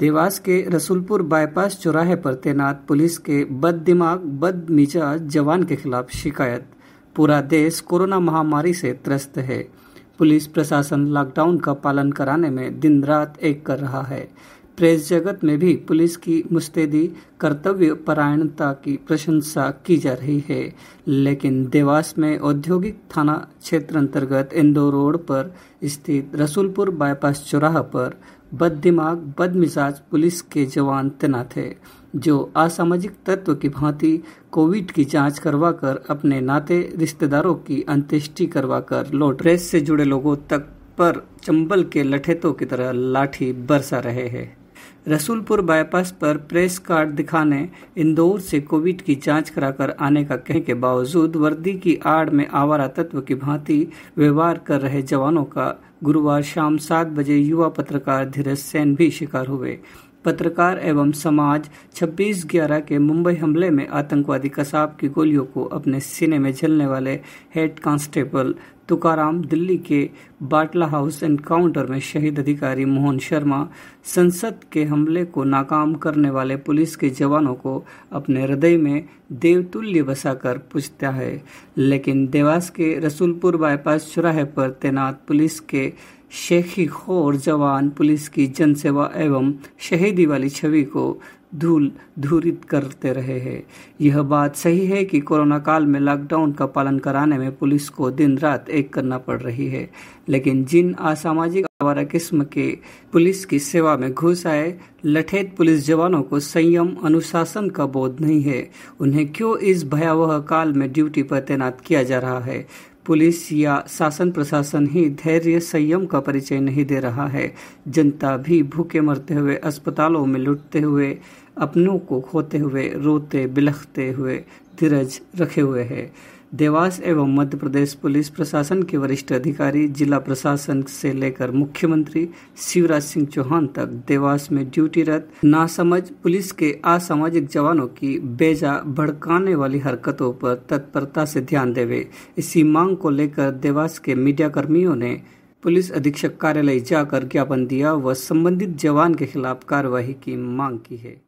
देवास के रसूलपुर बाईपास चौराहे पर तैनात पुलिस के बद दिमाग बद मिजाज जवान के खिलाफ शिकायत पूरा देश कोरोना महामारी से त्रस्त है पुलिस प्रशासन लॉकडाउन का पालन कराने में दिन रात एक कर रहा है प्रेस जगत में भी पुलिस की मुस्तैदी कर्तव्य परायणता की प्रशंसा की जा रही है लेकिन देवास में औद्योगिक थाना क्षेत्र अंतर्गत इंदौर रोड पर स्थित रसूलपुर बाईपास चौराहा पर बद बद बदमिजाज पुलिस के जवान तैनात है जो असामाजिक तत्व की भांति कोविड की जांच कर अपने नाते रिश्तेदारों की अंत्येष्टि करवा कर लौट रेस से जुड़े लोगों तक पर चंबल के लठेतों की तरह लाठी बरसा रहे हैं रसूलपुर बाईपास पर प्रेस कार्ड दिखाने इंदौर से कोविड की जांच कराकर आने का कहने के बावजूद वर्दी की आड़ में आवारा तत्व की भांति व्यवहार कर रहे जवानों का गुरुवार शाम सात बजे युवा पत्रकार धीरज सेन भी शिकार हुए पत्रकार एवं समाज 26 ग्यारह के मुंबई हमले में आतंकवादी कसाब की गोलियों को अपने सीने में झलने वाले हेड कांस्टेबल तुकाराम दिल्ली के बाटला हाउस एनकाउंटर में शहीद अधिकारी मोहन शर्मा संसद के हमले को नाकाम करने वाले पुलिस के जवानों को अपने हृदय में देवतुल्य बसाकर पूछता है लेकिन देवास के रसूलपुर बाईपास चौराहे पर तैनात पुलिस के शेखी खोर जवान पुलिस की जनसेवा एवं शहीदी वाली छवि को धूल धूरित करते रहे हैं यह बात सही है कि कोरोना काल में लॉकडाउन का पालन कराने में पुलिस को दिन रात एक करना पड़ रही है लेकिन जिन असामाजिक आवारा किस्म के पुलिस की सेवा में घुस आए लठेत पुलिस जवानों को संयम अनुशासन का बोध नहीं है उन्हें क्यों इस भयावह काल में ड्यूटी पर तैनात किया जा रहा है पुलिस या शासन प्रशासन ही धैर्य संयम का परिचय नहीं दे रहा है जनता भी भूखे मरते हुए अस्पतालों में लुटते हुए अपनों को खोते हुए रोते बिलखते हुए धीरज रखे हुए है देवास एवं मध्य प्रदेश पुलिस प्रशासन के वरिष्ठ अधिकारी जिला प्रशासन से लेकर मुख्यमंत्री शिवराज सिंह चौहान तक देवास में ड्यूटी रत नासमझ पुलिस के असामाजिक जवानों की बेजा भड़काने वाली हरकतों पर तत्परता से ध्यान देवे इसी मांग को लेकर देवास के मीडिया कर्मियों ने पुलिस अधीक्षक कार्यालय जाकर ज्ञापन दिया व संबंधित जवान के खिलाफ कार्रवाई की मांग की है